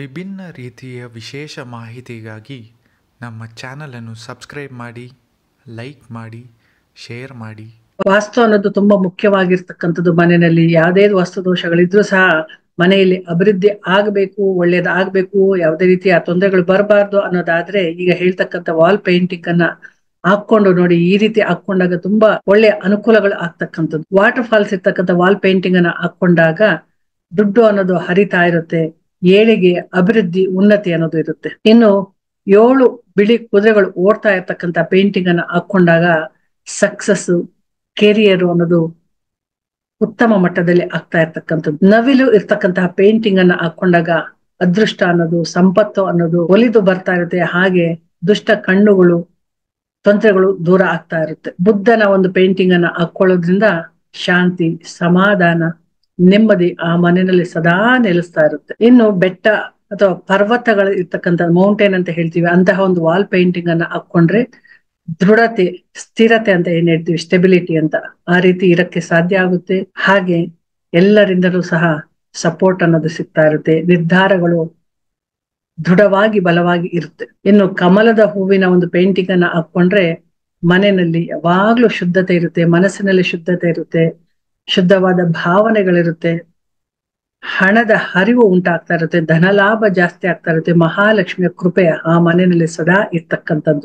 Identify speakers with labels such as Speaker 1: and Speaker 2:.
Speaker 1: ವಿಭಿನ್ನ ರೀತಿಯ ವಿಶೇಷ ಮಾಹಿತಿಗಾಗಿ ನಮ್ಮ ಚಾನೆಲ್ ಅನ್ನು ಸಬ್ಸ್ಕ್ರೈಬ್ ಮಾಡಿ ಲೈಕ್ ಮಾಡಿ ಶೇರ್ ಮಾಡಿ
Speaker 2: ವಾಸ್ತು ಅನ್ನೋದು ತುಂಬಾ ಮುಖ್ಯವಾಗಿರ್ತಕ್ಕಂಥದ್ದು ಮನೆಯಲ್ಲಿ ಯಾವುದೇ ವಾಸ್ತು ದೋಷಗಳಿದ್ರೂ ಸಹ ಮನೆಯಲ್ಲಿ ಅಭಿವೃದ್ಧಿ ಆಗಬೇಕು ಒಳ್ಳೇದಾಗಬೇಕು ಯಾವುದೇ ರೀತಿಯ ತೊಂದರೆಗಳು ಬರಬಾರ್ದು ಅನ್ನೋದಾದ್ರೆ ಈಗ ಹೇಳ್ತಕ್ಕಂಥ ವಾಲ್ ಪೇಂಟಿಂಗ್ ಅನ್ನ ಹಾಕೊಂಡು ನೋಡಿ ಈ ರೀತಿ ಹಾಕೊಂಡಾಗ ತುಂಬಾ ಒಳ್ಳೆ ಅನುಕೂಲಗಳು ಆಗ್ತಕ್ಕಂಥದ್ದು ವಾಟರ್ ಫಾಲ್ಸ್ ಇರ್ತಕ್ಕಂಥ ವಾಲ್ ಪೇಂಟಿಂಗ್ ಅನ್ನ ಹಾಕೊಂಡಾಗ ದುಡ್ಡು ಅನ್ನೋದು ಹರಿತಾ ಇರುತ್ತೆ ಏಳಿಗೆ ಅಭಿವೃದ್ಧಿ ಉನ್ನತಿ ಅನ್ನೋದು ಇರುತ್ತೆ ಇನ್ನು ಏಳು ಬಿಳಿ ಕುದುರೆಗಳು ಓಡ್ತಾ ಇರ್ತಕ್ಕಂತ ಪೇಂಟಿಂಗ್ ಅನ್ನ ಹಾಕೊಂಡಾಗ ಸಕ್ಸಸ್ ಕೆರಿಯರ್ ಅನ್ನೋದು ಉತ್ತಮ ಮಟ್ಟದಲ್ಲಿ ಆಗ್ತಾ ಇರ್ತಕ್ಕಂಥದ್ದು ನವಿಲು ಇರ್ತಕ್ಕಂತಹ ಪೇಂಟಿಂಗ್ ಅನ್ನ ಹಾಕೊಂಡಾಗ ಅದೃಷ್ಟ ಅನ್ನೋದು ಸಂಪತ್ತು ಅನ್ನೋದು ಒಲಿದು ಬರ್ತಾ ಇರುತ್ತೆ ಹಾಗೆ ದುಷ್ಟ ಕಣ್ಣುಗಳು ತೊಂದರೆಗಳು ದೂರ ಆಗ್ತಾ ಇರುತ್ತೆ ಬುದ್ಧನ ಒಂದು ಪೇಂಟಿಂಗ್ ಅನ್ನ ಹಾಕೊಳ್ಳೋದ್ರಿಂದ ಶಾಂತಿ ಸಮಾಧಾನ ನೆಮ್ಮದಿ ಆ ಮನೆಯಲ್ಲಿ ಸದಾ ನೆಲೆಸ್ತಾ ಇರುತ್ತೆ ಇನ್ನು ಬೆಟ್ಟ ಅಥವಾ ಪರ್ವತಗಳು ಇರ್ತಕ್ಕಂಥ ಮೌಂಟೇನ್ ಅಂತ ಹೇಳ್ತೀವಿ ಅಂತಹ ಒಂದು ವಾಲ್ ಪೇಂಟಿಂಗ್ ಅನ್ನ ಹಾಕೊಂಡ್ರೆ ದೃಢತೆ ಸ್ಥಿರತೆ ಅಂತ ಏನ್ ಹೇಳ್ತೀವಿ ಸ್ಟೆಬಿಲಿಟಿ ಅಂತ ಆ ರೀತಿ ಇರಕ್ಕೆ ಸಾಧ್ಯ ಆಗುತ್ತೆ ಹಾಗೆ ಎಲ್ಲರಿಂದಲೂ ಸಹ ಸಪೋರ್ಟ್ ಅನ್ನೋದು ಸಿಗ್ತಾ ಇರುತ್ತೆ ನಿರ್ಧಾರಗಳು ದೃಢವಾಗಿ ಬಲವಾಗಿ ಇರುತ್ತೆ ಇನ್ನು ಕಮಲದ ಹೂವಿನ ಒಂದು ಪೇಂಟಿಂಗ್ ಅನ್ನ ಹಾಕೊಂಡ್ರೆ ಮನೆಯಲ್ಲಿ ಯಾವಾಗ್ಲೂ ಶುದ್ಧತೆ ಇರುತ್ತೆ ಮನಸ್ಸಿನಲ್ಲಿ ಶುದ್ಧತೆ ಇರುತ್ತೆ ಶುದ್ಧವಾದ ಭಾವನೆಗಳಿರುತ್ತೆ ಹಣದ ಹರಿವು ಉಂಟಾಗ್ತಾ ಇರುತ್ತೆ ಧನಲಾಭ ಜಾಸ್ತಿ ಆಗ್ತಾ ಇರುತ್ತೆ ಮಹಾಲಕ್ಷ್ಮಿಯ ಕೃಪೆ ಆ ಮನೆಯಲ್ಲಿ ಸದಾ ಇರ್ತಕ್ಕಂಥದ್ದು